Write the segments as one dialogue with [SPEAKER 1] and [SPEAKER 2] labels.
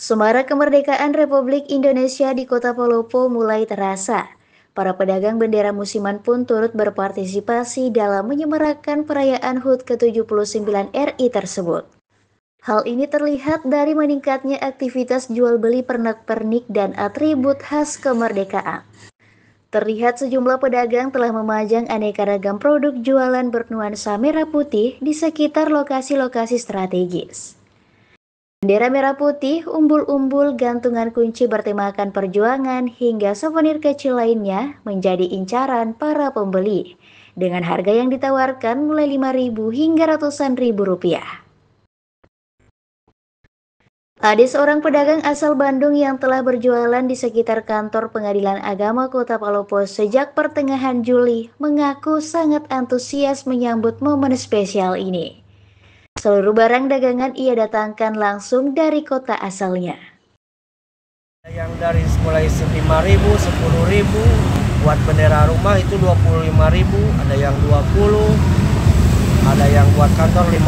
[SPEAKER 1] Semarak kemerdekaan Republik Indonesia di Kota Palopo mulai terasa. Para pedagang bendera musiman pun turut berpartisipasi dalam menyemarakkan perayaan HUT ke-79 RI tersebut. Hal ini terlihat dari meningkatnya aktivitas jual beli pernak-pernik dan atribut khas kemerdekaan. Terlihat sejumlah pedagang telah memajang aneka ragam produk jualan bernuansa merah putih di sekitar lokasi-lokasi strategis. Bendera merah putih, umbul-umbul, gantungan kunci bertemakan perjuangan hingga souvenir kecil lainnya menjadi incaran para pembeli dengan harga yang ditawarkan mulai 5.000 hingga ratusan ribu rupiah. Ada seorang pedagang asal Bandung yang telah berjualan di sekitar kantor pengadilan agama Kota Palopo sejak pertengahan Juli mengaku sangat antusias menyambut momen spesial ini. Seluruh barang dagangan ia datangkan langsung dari kota asalnya.
[SPEAKER 2] Yang dari mulai 5.000, 10.000, buat bendera rumah itu 25.000, ada yang 20, ada yang buat kantor 50,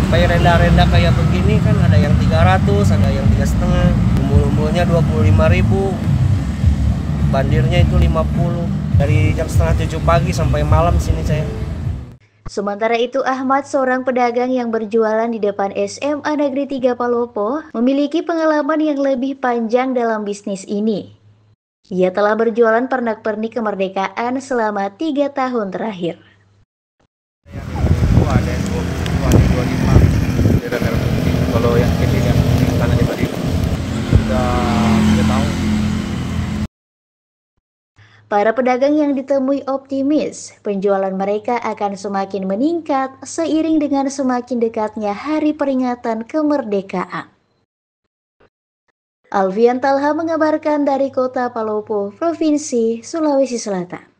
[SPEAKER 2] sampai renda-renda kayak begini kan ada yang 300, ada yang tiga setengah. puluh lima 25.000. Bandirnya itu 50 dari jam setengah 7 pagi sampai malam sini saya.
[SPEAKER 1] Sementara itu Ahmad seorang pedagang yang berjualan di depan SMA Negeri 3 Palopo memiliki pengalaman yang lebih panjang dalam bisnis ini. Ia telah berjualan pernak-pernik kemerdekaan selama tiga tahun terakhir. Para pedagang yang ditemui optimis, penjualan mereka akan semakin meningkat seiring dengan semakin dekatnya hari peringatan kemerdekaan. Alvian Talha mengabarkan dari kota Palopo, Provinsi Sulawesi Selatan.